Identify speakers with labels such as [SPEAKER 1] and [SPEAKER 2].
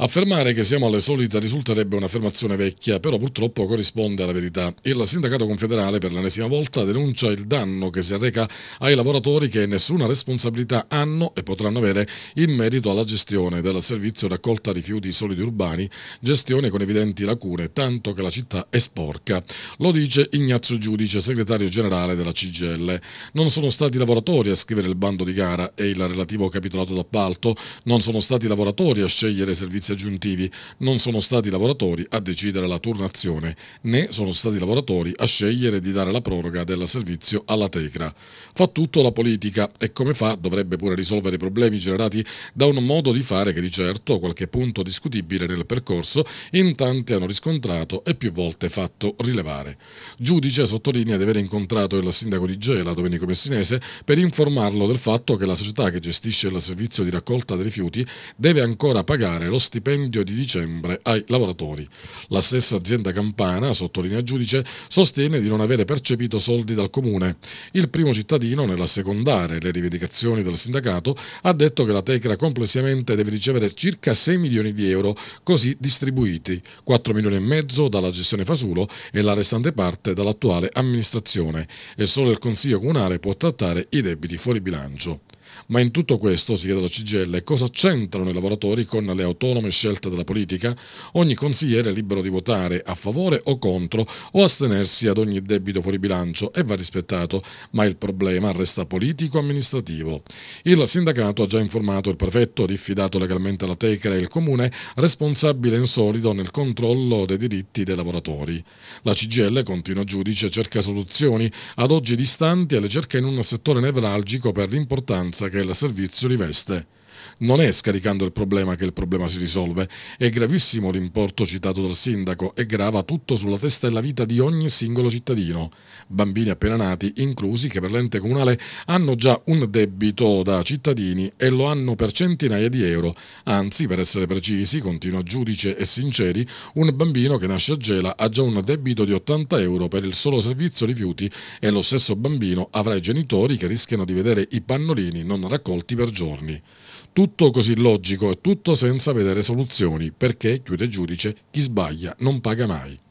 [SPEAKER 1] Affermare che siamo alle solite risulterebbe un'affermazione vecchia, però purtroppo corrisponde alla verità. Il sindacato confederale per l'ennesima volta denuncia il danno che si arreca ai lavoratori che nessuna responsabilità hanno e potranno avere in merito alla gestione del servizio raccolta rifiuti solidi urbani, gestione con evidenti lacune, tanto che la città è sporca. Lo dice Ignazio Giudice, segretario generale della CGL. Non sono stati i lavoratori a scrivere il bando di gara e il relativo capitolato d'appalto, non sono stati i lavoratori a scegliere servizi servizi aggiuntivi. Non sono stati i lavoratori a decidere la turnazione, né sono stati i lavoratori a scegliere di dare la proroga del servizio alla Tecra. Fa tutto la politica e come fa dovrebbe pure risolvere i problemi generati da un modo di fare che di certo qualche punto discutibile nel percorso in tanti hanno riscontrato e più volte fatto rilevare. Giudice sottolinea di aver incontrato il sindaco di Gela, Domenico Messinese, per informarlo del fatto che la società che gestisce il servizio di raccolta dei rifiuti deve ancora pagare lo stipendio stipendio di dicembre ai lavoratori. La stessa azienda campana, sottolinea il giudice, sostiene di non avere percepito soldi dal comune. Il primo cittadino, nell'assecondare le rivendicazioni del sindacato, ha detto che la Tecra complessivamente deve ricevere circa 6 milioni di euro, così distribuiti, 4 milioni e mezzo dalla gestione Fasulo e la restante parte dall'attuale amministrazione e solo il Consiglio Comunale può trattare i debiti fuori bilancio. Ma in tutto questo, si chiede alla CGL, cosa c'entrano i lavoratori con le autonome scelte della politica? Ogni consigliere è libero di votare a favore o contro o astenersi ad ogni debito fuori bilancio e va rispettato, ma il problema resta politico-amministrativo. Il sindacato ha già informato il prefetto, diffidato legalmente alla Tecra e il comune, responsabile in solido nel controllo dei diritti dei lavoratori. La CGL, continua giudice, cerca soluzioni ad oggi distanti e le cerca in un settore nevralgico per l'importanza che il servizio riveste non è scaricando il problema che il problema si risolve, è gravissimo l'importo citato dal sindaco e grava tutto sulla testa e la vita di ogni singolo cittadino, bambini appena nati inclusi che per l'ente comunale hanno già un debito da cittadini e lo hanno per centinaia di euro, anzi per essere precisi, continua giudice e sinceri, un bambino che nasce a Gela ha già un debito di 80 euro per il solo servizio rifiuti e lo stesso bambino avrà i genitori che rischiano di vedere i pannolini non raccolti per giorni. Tutto così logico e tutto senza vedere soluzioni, perché, chiude il giudice, chi sbaglia non paga mai.